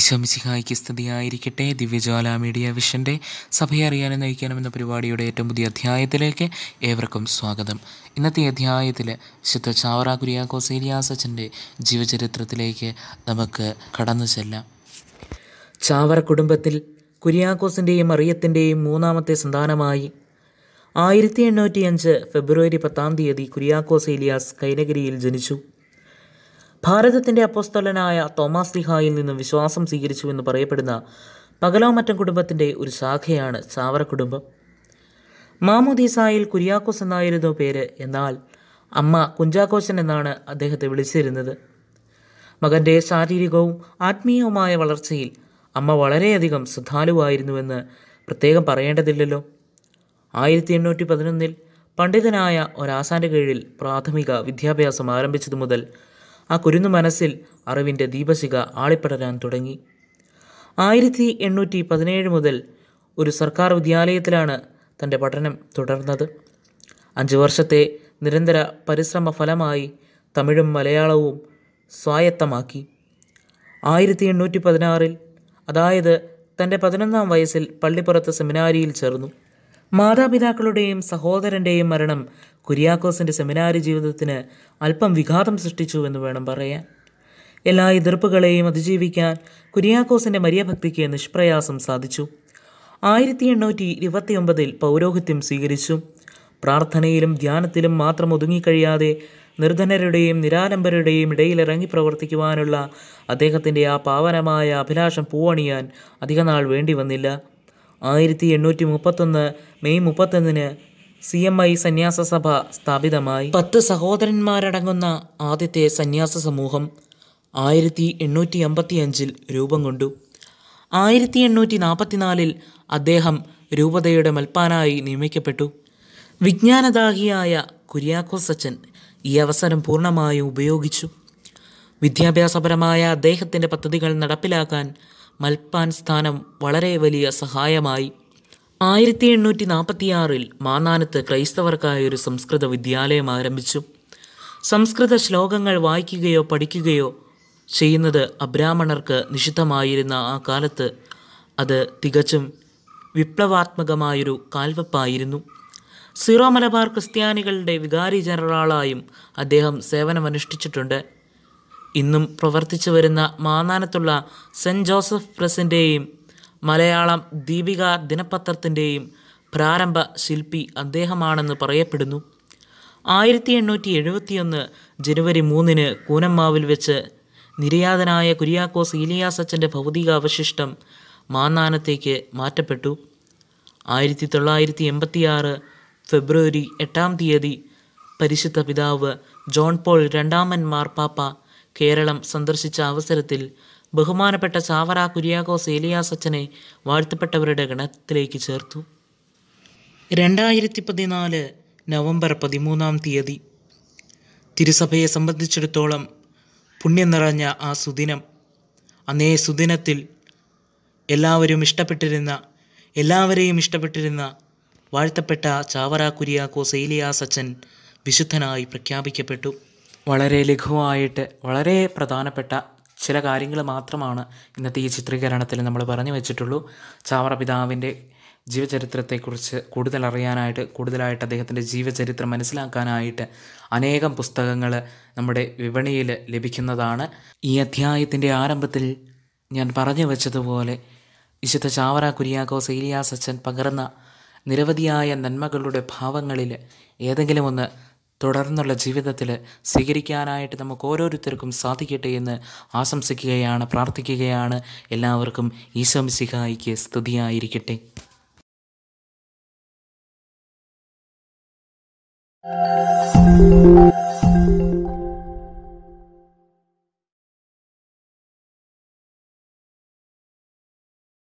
ഈശോമിസിഹായിക്ക് സ്തുതിയായിരിക്കട്ടെ ദിവ്യജ്വാല മീഡിയ വിഷൻ്റെ സഭയെ അറിയാനും നയിക്കാനും എന്ന പരിപാടിയുടെ ഏറ്റവും പുതിയ അധ്യായത്തിലേക്ക് ഏവർക്കും സ്വാഗതം ഇന്നത്തെ അധ്യായത്തിൽ വിശുദ്ധ ചാവറ കുര്യാക്കോസ് ഏലിയാസച്ചൻ്റെ ജീവചരിത്രത്തിലേക്ക് നമുക്ക് കടന്നു ചെല്ലാം ചാവറ കുടുംബത്തിൽ കുര്യാക്കോസിൻ്റെയും അറിയത്തിൻ്റെയും മൂന്നാമത്തെ സന്താനമായി ആയിരത്തി എണ്ണൂറ്റി അഞ്ച് ഫെബ്രുവരി പത്താം തീയതി കുര്യാക്കോസ് ഏലിയാസ് കൈനഗിരിയിൽ ജനിച്ചു ഭാരതത്തിൻ്റെ അപ്പോസ്തലനായ തോമാസ് ലിഹായിൽ നിന്നും വിശ്വാസം എന്ന് പറയപ്പെടുന്ന പകലോമറ്റം കുടുംബത്തിൻ്റെ ഒരു ശാഖയാണ് ചാവറ കുടുംബം മാമുദീസായിൽ കുര്യാക്കോസ് എന്നായിരുന്നു പേര് എന്നാൽ അമ്മ കുഞ്ചാക്കോശൻ എന്നാണ് അദ്ദേഹത്തെ വിളിച്ചിരുന്നത് മകൻ്റെ ശാരീരികവും ആത്മീയവുമായ വളർച്ചയിൽ അമ്മ വളരെയധികം ശ്രദ്ധാലുവായിരുന്നുവെന്ന് പ്രത്യേകം പറയേണ്ടതില്ലല്ലോ ആയിരത്തി എണ്ണൂറ്റി പതിനൊന്നിൽ പണ്ഡിതനായ ഒരാസാൻ്റെ കീഴിൽ പ്രാഥമിക വിദ്യാഭ്യാസം ആരംഭിച്ചതു മുതൽ ആ കുരുന്നു മനസ്സിൽ അറിവിൻ്റെ ദീപശിഖ ആളിപ്പടരാൻ തുടങ്ങി ആയിരത്തി എണ്ണൂറ്റി പതിനേഴ് മുതൽ ഒരു സർക്കാർ വിദ്യാലയത്തിലാണ് തൻ്റെ പഠനം തുടർന്നത് അഞ്ച് വർഷത്തെ നിരന്തര പരിശ്രമ ഫലമായി തമിഴും മലയാളവും സ്വായത്തമാക്കി ആയിരത്തി എണ്ണൂറ്റി പതിനാറിൽ അതായത് തൻ്റെ പതിനൊന്നാം വയസ്സിൽ പള്ളിപ്പുറത്ത് സെമിനാരിയിൽ ചേർന്നു മാതാപിതാക്കളുടെയും സഹോദരൻ്റെയും മരണം കുര്യാക്കോസിൻ്റെ സെമിനാരി ജീവിതത്തിന് അല്പം വിഘാതം സൃഷ്ടിച്ചു എന്ന് വേണം പറയാൻ എല്ലാ എതിർപ്പുകളെയും അതിജീവിക്കാൻ കുര്യാക്കോസിൻ്റെ മര്യഭക്തിക്ക് നിഷ്പ്രയാസം സാധിച്ചു ആയിരത്തി എണ്ണൂറ്റി ഇരുപത്തി ഒമ്പതിൽ പൗരോഹിത്യം സ്വീകരിച്ചു പ്രാർത്ഥനയിലും ധ്യാനത്തിലും മാത്രം ഒതുങ്ങിക്കഴിയാതെ നിർധനരുടെയും നിരാലംബരുടെയും ഇടയിലിറങ്ങി പ്രവർത്തിക്കുവാനുള്ള അദ്ദേഹത്തിൻ്റെ ആ പാവനമായ അഭിലാഷം പൂവണിയാൻ അധികനാൾ വേണ്ടി വന്നില്ല ആയിരത്തി എണ്ണൂറ്റി മുപ്പത്തൊന്ന് മെയ് മുപ്പത്തൊന്നിന് സി എം ഐ സന്യാസ സഭ സ്ഥാപിതമായി പത്ത് സഹോദരന്മാരടങ്ങുന്ന ആദ്യത്തെ സന്യാസ സമൂഹം ആയിരത്തി എണ്ണൂറ്റി അമ്പത്തി അഞ്ചിൽ രൂപം കൊണ്ടു ആയിരത്തി എണ്ണൂറ്റി നാൽപ്പത്തിനാലിൽ അദ്ദേഹം രൂപതയുടെ മൽപ്പാനായി നിയമിക്കപ്പെട്ടു വിജ്ഞാനദാഹിയായ കുര്യാക്കോസ് അച്ഛൻ ഈ അവസരം പൂർണ്ണമായും ഉപയോഗിച്ചു വിദ്യാഭ്യാസപരമായ അദ്ദേഹത്തിൻ്റെ പദ്ധതികൾ നടപ്പിലാക്കാൻ മൽപ്പാൻ സ്ഥാനം വളരെ വലിയ സഹായമായി ആയിരത്തി എണ്ണൂറ്റി നാൽപ്പത്തിയാറിൽ മാന്നാനത്ത് ക്രൈസ്തവർക്കായ ഒരു സംസ്കൃത വിദ്യാലയം ആരംഭിച്ചു സംസ്കൃത ശ്ലോകങ്ങൾ വായിക്കുകയോ പഠിക്കുകയോ ചെയ്യുന്നത് അബ്രാഹ്മണർക്ക് നിഷിദ്ധമായിരുന്ന ആ കാലത്ത് അത് തികച്ചും വിപ്ലവാത്മകമായൊരു കാൽവെപ്പായിരുന്നു സിറോ മലബാർ ക്രിസ്ത്യാനികളുടെ വികാരി ജനറാളായും അദ്ദേഹം സേവനമനുഷ്ഠിച്ചിട്ടുണ്ട് ഇന്നും പ്രവർത്തിച്ചു വരുന്ന മാന്നാനത്തുള്ള സെൻറ്റ് ജോസഫ് പ്രസിൻ്റെയും മലയാളം ദീപിക ദിനപത്രത്തിൻ്റെയും പ്രാരംഭ ശില്പി അദ്ദേഹമാണെന്ന് പറയപ്പെടുന്നു ആയിരത്തി എണ്ണൂറ്റി എഴുപത്തിയൊന്ന് ജനുവരി മൂന്നിന് കൂനമ്മാവിൽ വെച്ച് നിര്യാതനായ കുര്യാക്കോസ് ഈലിയാസച്ചൻ്റെ ഭൗതിക അവശിഷ്ടം മാന്നാനത്തേക്ക് മാറ്റപ്പെട്ടു ആയിരത്തി തൊള്ളായിരത്തി എൺപത്തിയാറ് ഫെബ്രുവരി എട്ടാം തീയതി പരിശുദ്ധ പിതാവ് ജോൺ പോൾ രണ്ടാമൻ മാർപ്പാപ്പ കേരളം സന്ദർശിച്ച അവസരത്തിൽ ബഹുമാനപ്പെട്ട ചാവറ കുര്യാക്കോസ് ഏലിയാസ് അച്ഛനെ വാഴ്ത്തപ്പെട്ടവരുടെ ഗണത്തിലേക്ക് ചേർത്തു രണ്ടായിരത്തി പതിനാല് നവംബർ പതിമൂന്നാം തീയതി തിരുസഭയെ സംബന്ധിച്ചിടത്തോളം പുണ്യം നിറഞ്ഞ ആ സുദിനം അന്നേ സുദിനത്തിൽ എല്ലാവരും ഇഷ്ടപ്പെട്ടിരുന്ന എല്ലാവരെയും ഇഷ്ടപ്പെട്ടിരുന്ന വാഴ്ത്തപ്പെട്ട ചാവറ കുര്യാക്കോ ഏലിയാസ് വിശുദ്ധനായി പ്രഖ്യാപിക്കപ്പെട്ടു വളരെ ലഘുവായിട്ട് വളരെ പ്രധാനപ്പെട്ട ചില കാര്യങ്ങൾ മാത്രമാണ് ഇന്നത്തെ ഈ ചിത്രീകരണത്തിൽ നമ്മൾ പറഞ്ഞു വെച്ചിട്ടുള്ളൂ ചാവറ പിതാവിൻ്റെ ജീവചരിത്രത്തെക്കുറിച്ച് കൂടുതൽ അറിയാനായിട്ട് കൂടുതലായിട്ട് അദ്ദേഹത്തിൻ്റെ ജീവചരിത്രം മനസ്സിലാക്കാനായിട്ട് അനേകം പുസ്തകങ്ങൾ നമ്മുടെ വിപണിയിൽ ലഭിക്കുന്നതാണ് ഈ അധ്യായത്തിൻ്റെ ആരംഭത്തിൽ ഞാൻ പറഞ്ഞു വെച്ചതുപോലെ വിശുദ്ധ ചാവറ കുര്യാക്കോസ് ഏലിയാസ് അച്ഛൻ പകർന്ന നിരവധിയായ നന്മകളുടെ ഭാവങ്ങളിൽ ഏതെങ്കിലും ഒന്ന് തുടർന്നുള്ള ജീവിതത്തിൽ സ്വീകരിക്കാനായിട്ട് നമുക്ക് ഓരോരുത്തർക്കും സാധിക്കട്ടെ എന്ന് ആശംസിക്കുകയാണ് പ്രാർത്ഥിക്കുകയാണ് എല്ലാവർക്കും ഈശംസിഹായിക്ക് സ്തുതിയായിരിക്കട്ടെ Thank you.